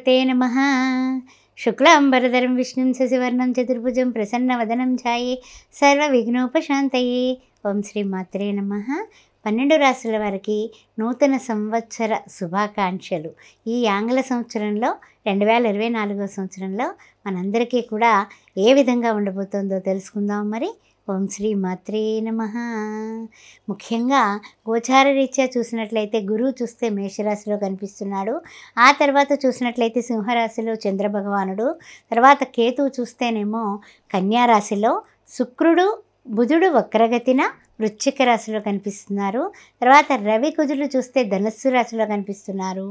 गुरुदेवते నమ శుక్లాంబరధరం విష్ణుం శశివర్ణం చతుర్భుజం ప్రసన్నవదనం ఛాయే విఘ్నోపశాంతయే ఓం శ్రీ మాత్రే నమ పన్నెండు రాశుల వారికి నూతన సంవత్సర శుభాకాంక్షలు ఈ ఆంగ్ల సంవత్సరంలో రెండు వేల ఇరవై నాలుగో సంవత్సరంలో మనందరికీ కూడా ఏ విధంగా ఉండబోతోందో తెలుసుకుందాం మరి ఓం శ్రీ మాత్రే నమ ముఖ్యంగా గోచార రీత్యా చూసినట్లయితే గురువు చూస్తే మేషరాశిలో కనిపిస్తున్నాడు ఆ తర్వాత చూసినట్లయితే సింహరాశిలో చంద్రభగవానుడు తర్వాత కేతువు చూస్తేనేమో కన్యారాశిలో శుక్రుడు బుధుడు వక్రగతిన వృశ్చిక రాశిలో కనిపిస్తున్నారు తర్వాత రవి కుజులు చూస్తే ధనస్సు రాశిలో కనిపిస్తున్నారు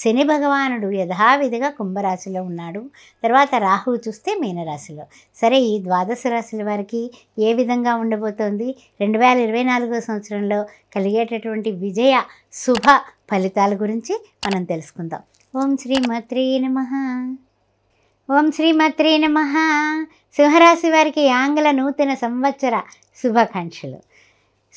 శని భగవానుడు యథావిధిగా కుంభరాశిలో ఉన్నాడు తర్వాత రాహువు చూస్తే మీనరాశిలో సరే ఈ ద్వాదశ రాశుల వారికి ఏ విధంగా ఉండబోతోంది రెండు వేల ఇరవై నాలుగో సంవత్సరంలో కలిగేటటువంటి విజయ శుభ ఫలితాల గురించి మనం తెలుసుకుందాం ఓం శ్రీ మాత్రే నమ ఓం శ్రీమత్రే నమ సింహరాశి వారికి ఆంగ్ల నూతన సంవత్సర శుభాకాంక్షలు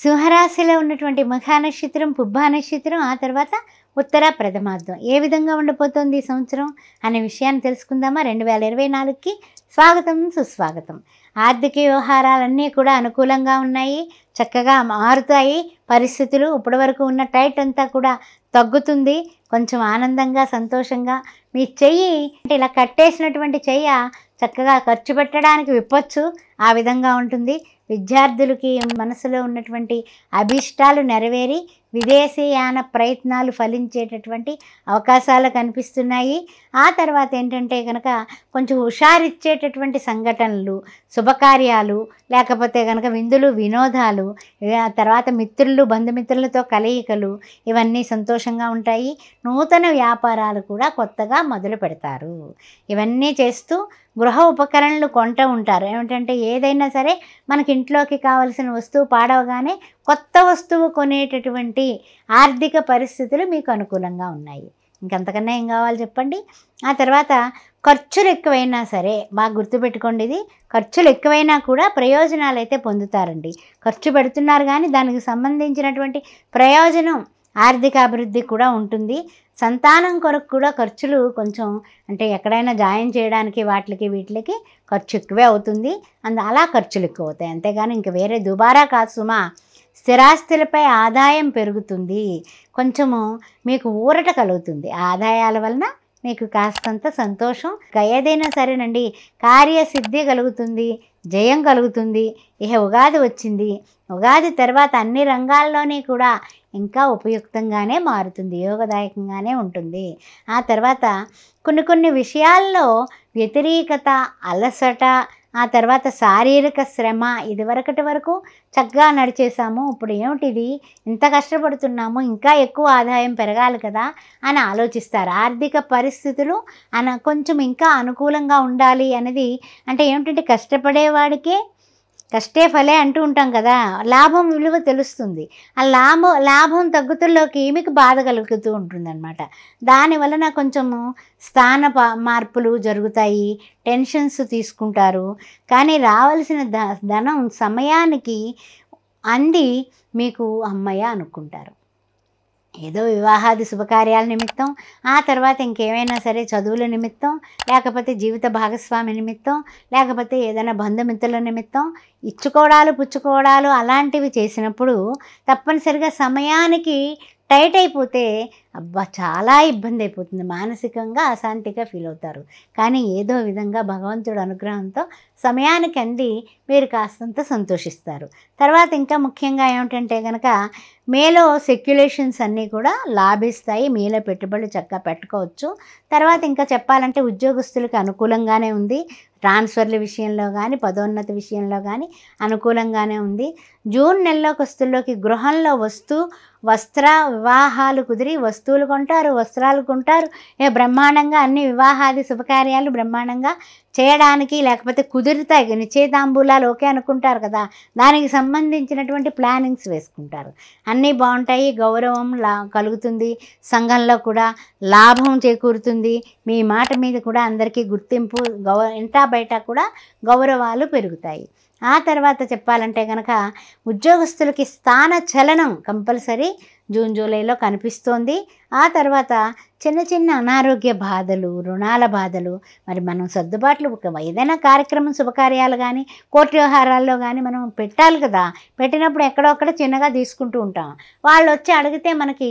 సింహరాశిలో ఉన్నటువంటి ముఖా నక్షత్రం పుబ్బా నక్షత్రం ఆ తర్వాత ఉత్తర ప్రథమార్థం ఏ విధంగా ఉండబోతోంది ఈ సంవత్సరం అనే విషయాన్ని తెలుసుకుందామా రెండు వేల ఇరవై నాలుగుకి స్వాగతం సుస్వాగతం ఆర్థిక వ్యవహారాలన్నీ కూడా అనుకూలంగా ఉన్నాయి చక్కగా మారుతాయి పరిస్థితులు ఇప్పటివరకు ఉన్న టైట్ అంతా కూడా తగ్గుతుంది కొంచెం ఆనందంగా సంతోషంగా మీ చెయ్యి అంటే ఇలా కట్టేసినటువంటి చెయ్య చక్కగా ఖర్చు పెట్టడానికి విప్పచ్చు ఆ విధంగా ఉంటుంది విద్యార్థులకి మనసులో ఉన్నటువంటి అభిష్టాలు నెరవేరి విదేశీయాన ప్రయత్నాలు ఫలించేటటువంటి అవకాశాలు కనిపిస్తున్నాయి ఆ తర్వాత ఏంటంటే కనుక కొంచెం హుషారిచ్చేటటువంటి సంఘటనలు శుభకార్యాలు లేకపోతే కనుక విందులు వినోదాలు తర్వాత మిత్రులు బంధుమిత్రులతో కలయికలు ఇవన్నీ సంతోషంగా ఉంటాయి నూతన వ్యాపారాలు కూడా కొత్తగా మొదలు పెడతారు ఇవన్నీ చేస్తూ గృహ ఉపకరణలు కొంటూ ఉంటారు ఏమిటంటే ఏదైనా సరే మనకి ఇంట్లోకి కావలసిన వస్తువు పాడవగానే కొత్త వస్తువు కొనేటటువంటి ఆర్థిక పరిస్థితులు మీకు అనుకూలంగా ఉన్నాయి ఇంకంతకన్నా ఏం కావాలి చెప్పండి ఆ తర్వాత ఖర్చులు ఎక్కువైనా సరే బాగా గుర్తుపెట్టుకోండి ఇది ఖర్చులు ఎక్కువైనా కూడా ప్రయోజనాలు అయితే పొందుతారండి ఖర్చు పెడుతున్నారు కానీ దానికి సంబంధించినటువంటి ప్రయోజనం ఆర్థిక అభివృద్ధి కూడా ఉంటుంది సంతానం కొరకు కూడా ఖర్చులు కొంచెం అంటే ఎక్కడైనా జాయిన్ చేయడానికి వాటికి వీటికి ఖర్చు ఎక్కువే అవుతుంది అందు అలా ఖర్చులు ఎక్కువ అవుతాయి అంతేగాని ఇంక వేరే దుబారా కాదు సుమా స్థిరాస్తులపై ఆదాయం పెరుగుతుంది కొంచెము మీకు ఊరట కలుగుతుంది ఆదాయాల వలన మీకు కాస్తంత సంతోషం ఏదైనా సరేనండి కార్యసిద్ధి కలుగుతుంది జయం కలుగుతుంది ఇహ ఉగాది వచ్చింది ఉగాది తర్వాత అన్ని రంగాల్లోనే కూడా ఇంకా ఉపయుక్తంగానే మారుతుంది యోగదాయకంగానే ఉంటుంది ఆ తర్వాత కొన్ని కొన్ని విషయాల్లో వ్యతిరేకత అలసట ఆ తర్వాత శారీరక శ్రమ ఇదివరకటి వరకు చక్కగా నడిచేసాము ఇప్పుడు ఏమిటిది ఇంత కష్టపడుతున్నాము ఇంకా ఎక్కువ ఆదాయం పెరగాలి కదా అని ఆలోచిస్తారు ఆర్థిక పరిస్థితులు అన కొంచెం ఇంకా అనుకూలంగా ఉండాలి అనేది అంటే ఏమిటంటే కష్టపడేవాడికే కష్టే ఫలే అంటూ ఉంటాం కదా లాభం విలువ తెలుస్తుంది ఆ లాభం లాభం తగ్గుతుల్లోకి మీకు బాధ కలుగుతూ ఉంటుందన్నమాట దానివలన కొంచెము స్థాన మార్పులు జరుగుతాయి టెన్షన్స్ తీసుకుంటారు కానీ రావాల్సిన ధనం సమయానికి అంది మీకు అమ్మయ్య అనుకుంటారు ఏదో వివాహాది శుభకార్యాల నిమిత్తం ఆ తర్వాత ఇంకేమైనా సరే చదువుల నిమిత్తం లేకపోతే జీవిత భాగస్వామి నిమిత్తం లేకపోతే ఏదైనా బంధుమిత్రుల నిమిత్తం ఇచ్చుకోవడాలు పుచ్చుకోవడాలు అలాంటివి చేసినప్పుడు తప్పనిసరిగా సమయానికి టైట్ అయిపోతే అబ్బా చాలా ఇబ్బంది అయిపోతుంది మానసికంగా అశాంతిగా ఫీల్ అవుతారు కానీ ఏదో విధంగా భగవంతుడు అనుగ్రహంతో సమయానికి అంది మీరు కాస్తంత సంతోషిస్తారు తర్వాత ఇంకా ముఖ్యంగా ఏమిటంటే కనుక మేలో సెక్యులేషన్స్ అన్నీ కూడా లాభిస్తాయి మేలో పెట్టుబడులు చక్కగా పెట్టుకోవచ్చు తర్వాత ఇంకా చెప్పాలంటే ఉద్యోగస్తులకు అనుకూలంగానే ఉంది ట్రాన్స్ఫర్ల విషయంలో కానీ పదోన్నతి విషయంలో కానీ అనుకూలంగానే ఉంది జూన్ నెలలో వస్తుల్లోకి గృహంలో వస్తు వస్త్ర వివాహాలు కుదిరి వస్తు వస్తువులు కొంటారు వస్త్రాలు కొంటారు బ్రహ్మాండంగా అన్ని వివాహాది శుభకార్యాలు బ్రహ్మాండంగా చేయడానికి లేకపోతే కుదురుతాయి నిశ్చయితాంబూలాలు ఓకే అనుకుంటారు కదా దానికి సంబంధించినటువంటి ప్లానింగ్స్ వేసుకుంటారు అన్నీ బాగుంటాయి గౌరవం లా కలుగుతుంది సంఘంలో కూడా లాభం చేకూరుతుంది మీ మాట మీద కూడా అందరికీ గుర్తింపు గౌ ఇంటా బయట కూడా గౌరవాలు పెరుగుతాయి ఆ తర్వాత చెప్పాలంటే కనుక ఉద్యోగస్తులకి స్థాన చలనం కంపల్సరీ జూన్ జూలైలో కనిపిస్తోంది ఆ తర్వాత చిన్న చిన్న అనారోగ్య బాధలు రుణాల బాధలు మరి మనం సర్దుబాట్లు ఏదైనా కార్యక్రమం శుభకార్యాలు కానీ కోర్టు వ్యవహారాల్లో కానీ మనం పెట్టాలి కదా పెట్టినప్పుడు ఎక్కడొక్కడ చిన్నగా తీసుకుంటూ ఉంటాం వాళ్ళు వచ్చి అడిగితే మనకి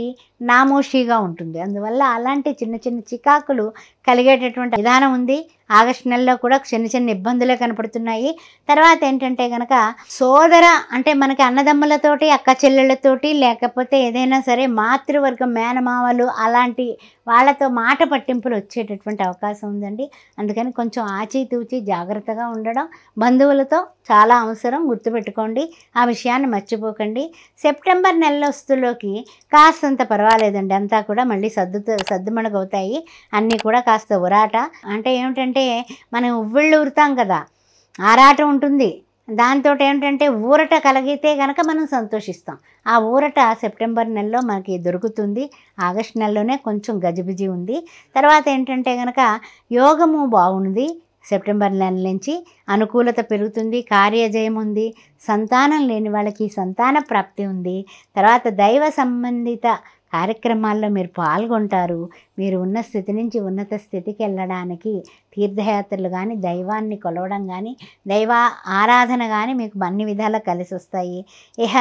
నామోషీగా ఉంటుంది అందువల్ల అలాంటి చిన్న చిన్న చికాకులు కలిగేటటువంటి విధానం ఉంది ఆగస్టు నెలలో కూడా చిన్న చిన్న ఇబ్బందులే కనపడుతున్నాయి తర్వాత ఏంటంటే కనుక సోదర అంటే మనకి అన్నదమ్ములతోటి అక్క చెల్లెళ్ళతోటి లేకపోతే ఏదైనా సరే మాతృవర్గం మేనమావ వాళ్ళు అలాంటి వాళ్ళతో మాట పట్టింపులు వచ్చేటటువంటి అవకాశం ఉందండి అందుకని కొంచెం ఆచితూచి జాగ్రత్తగా ఉండడం బంధువులతో చాలా అవసరం గుర్తుపెట్టుకోండి ఆ విషయాన్ని మర్చిపోకండి సెప్టెంబర్ నెలలోస్తులోకి కాస్తంత పర్వాలేదండి అంతా కూడా మళ్ళీ సర్దు సర్దుమణగవుతాయి అన్నీ కూడా కాస్త ఉరాట అంటే ఏమిటంటే మనం ఉవ్వళ్ళు ఉరుతాం కదా ఆరాట ఉంటుంది దాంతో ఏంటంటే ఊరట కలిగితే కనుక మనం సంతోషిస్తాం ఆ ఊరట సెప్టెంబర్ నెలలో మనకి దొరుకుతుంది ఆగస్టు నెలలోనే కొంచెం గజిబిజి ఉంది తర్వాత ఏంటంటే కనుక యోగము బాగుంది సెప్టెంబర్ నెల నుంచి అనుకూలత పెరుగుతుంది కార్యజయం ఉంది సంతానం లేని వాళ్ళకి సంతాన ప్రాప్తి ఉంది తర్వాత దైవ సంబంధిత కార్యక్రమాల్లో మీరు పాల్గొంటారు మీరు ఉన్న స్థితి నుంచి ఉన్నత స్థితికి వెళ్ళడానికి తీర్థయాత్రలు కానీ దైవాన్ని కొలవడం కానీ దైవ ఆరాధన కానీ మీకు అన్ని విధాలా కలిసి వస్తాయి ఇక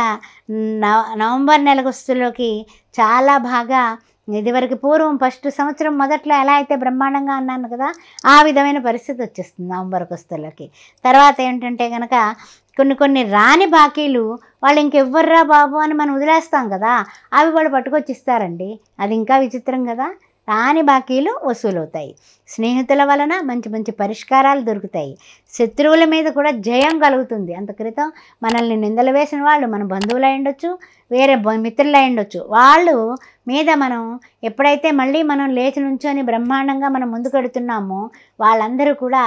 నవంబర్ గుస్తులోకి చాలా బాగా ఇదివరకు పూర్వం ఫస్ట్ సంవత్సరం మొదట్లో ఎలా అయితే బ్రహ్మాండంగా అన్నాను కదా ఆ విధమైన పరిస్థితి వచ్చేస్తుంది నవంబర్ కొస్తులకి తర్వాత ఏంటంటే కనుక కొన్ని కొన్ని రాని బాకీలు వాళ్ళు ఇంకెవ్వర్రా బాబు అని మనం వదిలేస్తాం కదా అవి వాళ్ళు పట్టుకొచ్చి ఇస్తారండి అది ఇంకా విచిత్రం కదా రాని బాకీలు వసూలవుతాయి స్నేహితుల వలన మంచి మంచి పరిష్కారాలు దొరుకుతాయి శత్రువుల మీద కూడా జయం కలుగుతుంది అంత క్రితం మనల్ని నిందలు వేసిన వాళ్ళు మన బంధువులు అయ్యుండొచ్చు ఉండొచ్చు వేరే మిత్రులు అయ్యుండొచ్చు ఉండొచ్చు వాళ్ళు మీద మనం ఎప్పుడైతే మళ్ళీ మనం లేచి నుంచొని బ్రహ్మాండంగా మనం ముందుకెడుతున్నామో వాళ్ళందరూ కూడా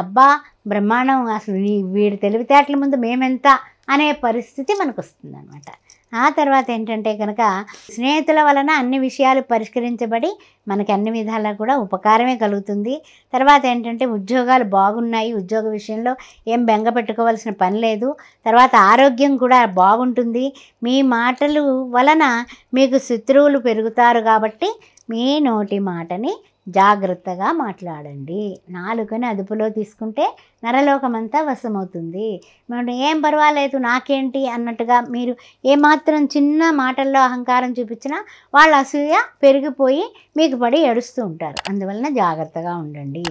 అబ్బా బ్రహ్మాండం అసలు వీడి తెలివితేటల ముందు మేమెంత అనే పరిస్థితి మనకు వస్తుంది అనమాట ఆ తర్వాత ఏంటంటే కనుక స్నేహితుల వలన అన్ని విషయాలు పరిష్కరించబడి మనకి అన్ని విధాలా కూడా ఉపకారమే కలుగుతుంది తర్వాత ఏంటంటే ఉద్యోగాలు బాగున్నాయి ఉద్యోగ విషయంలో ఏం బెంగ పెట్టుకోవాల్సిన పని లేదు తర్వాత ఆరోగ్యం కూడా బాగుంటుంది మీ మాటలు వలన మీకు శత్రువులు పెరుగుతారు కాబట్టి మీ నోటి మాటని జాగ్రత్తగా మాట్లాడండి నాలుకని అదుపులో తీసుకుంటే నరలోకమంతా వశమవుతుంది మనం ఏం పర్వాలేదు నాకేంటి అన్నట్టుగా మీరు ఏమాత్రం చిన్న మాటల్లో అహంకారం చూపించినా వాళ్ళ అసూయ పెరిగిపోయి మీకు పడి ఏడుస్తూ ఉంటారు అందువలన జాగ్రత్తగా ఉండండి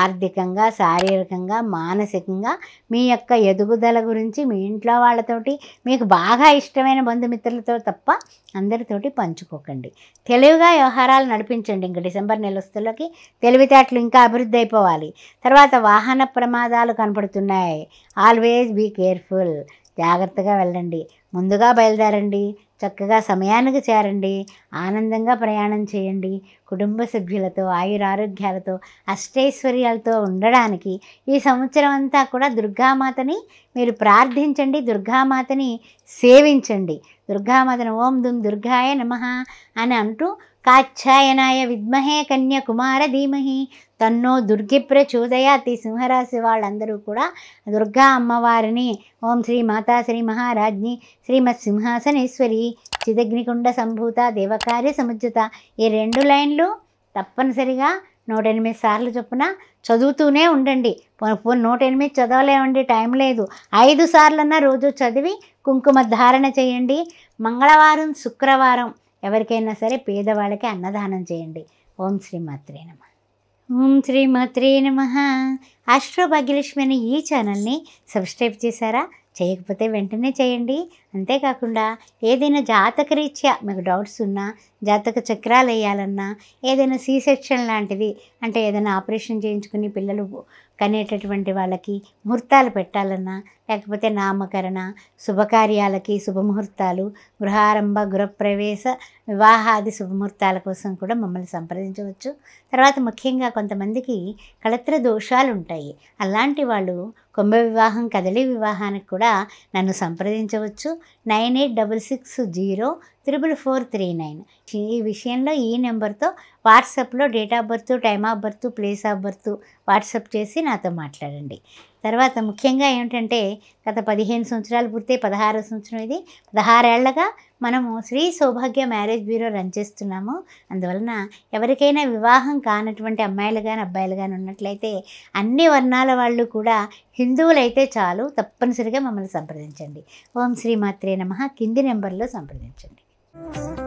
ఆర్థికంగా శారీరకంగా మానసికంగా మీ యొక్క ఎదుగుదల గురించి మీ ఇంట్లో వాళ్ళతోటి మీకు బాగా ఇష్టమైన బంధుమిత్రులతో తప్ప అందరితోటి పంచుకోకండి తెలివిగా వ్యవహారాలు నడిపించండి ఇంకా డిసెంబర్ నెలస్తులకి తెలివితేటలు ఇంకా అభివృద్ధి అయిపోవాలి తర్వాత వాహన ప్రమాదాలు కనపడుతున్నాయి ఆల్వేస్ బీ కేర్ఫుల్ జాగ్రత్తగా వెళ్ళండి ముందుగా బయలుదేరండి చక్కగా సమయానికి చేరండి ఆనందంగా ప్రయాణం చేయండి కుటుంబ సభ్యులతో ఆయురారోగ్యాలతో అష్టైశ్వర్యాలతో ఉండడానికి ఈ సంవత్సరం అంతా కూడా దుర్గామాతని మీరు ప్రార్థించండి దుర్గామాతని సేవించండి దుర్గామాతను ఓం దుమ్ దుర్గాయ నమ అని అంటూ కాచ్ఛాయనాయ విద్మహే కన్యాకుమార ధీమహి తన్నో దుర్గి ప్రచోదయాతి సింహరాశి వాళ్ళందరూ కూడా దుర్గా అమ్మవారిని ఓం శ్రీ మాతా శ్రీ మహారాజ్ని శ్రీమత్ సింహాసనేశ్వరి చిదగ్నికుండ సంభూత దేవకార్య సముజత ఈ రెండు లైన్లు తప్పనిసరిగా నూట ఎనిమిది సార్లు చొప్పున చదువుతూనే ఉండండి నూట ఎనిమిది చదవలేమండి టైం లేదు ఐదు సార్లన్నా రోజు చదివి కుంకుమ ధారణ చేయండి మంగళవారం శుక్రవారం ఎవరికైనా సరే పేదవాళ్ళకి అన్నదానం చేయండి ఓం శ్రీమాత్రే నమ ఓం శ్రీమాత్రే నమ అశ్రో అనే ఈ ఛానల్ని సబ్స్క్రైబ్ చేశారా చేయకపోతే వెంటనే చేయండి అంతేకాకుండా ఏదైనా జాతకరీత్యా మీకు డౌట్స్ ఉన్నా జాతక చక్రాలు వేయాలన్నా ఏదైనా సీ సెక్షన్ లాంటిది అంటే ఏదైనా ఆపరేషన్ చేయించుకుని పిల్లలు కనేటటువంటి వాళ్ళకి ముహూర్తాలు పెట్టాలన్నా లేకపోతే నామకరణ శుభకార్యాలకి శుభముహూర్తాలు గృహారంభ గృహప్రవేశ వివాహాది శుభముహూర్తాల కోసం కూడా మమ్మల్ని సంప్రదించవచ్చు తర్వాత ముఖ్యంగా కొంతమందికి కళత్ర దోషాలు ఉంటాయి అలాంటి వాళ్ళు కుంభ వివాహం కదలి వివాహానికి కూడా నన్ను సంప్రదించవచ్చు nine eight double six zero triple four three nine ఈ విషయంలో ఈ నెంబర్తో వాట్సాప్లో date of birth time of birth place of birth WhatsApp చేసి నాతో మాట్లాడండి తర్వాత ముఖ్యంగా ఏమిటంటే గత పదిహేను సంవత్సరాలు పూర్తి పదహారు సంవత్సరం ఇది పదహారేళ్లగా మనము Shri Saubhagya marriage bureau run చేస్తున్నాము అందువలన ఎవరికైనా వివాహం కానటువంటి అమ్మాయిలు కానీ అబ్బాయిలు కానీ ఉన్నట్లయితే అన్ని వర్ణాల వాళ్ళు కూడా హిందువులైతే చాలు తప్పనిసరిగా మమ్మల్ని సంప్రదించండి ఓం శ్రీమాత్రే నమ కింది నెంబర్లో సంప్రదించండి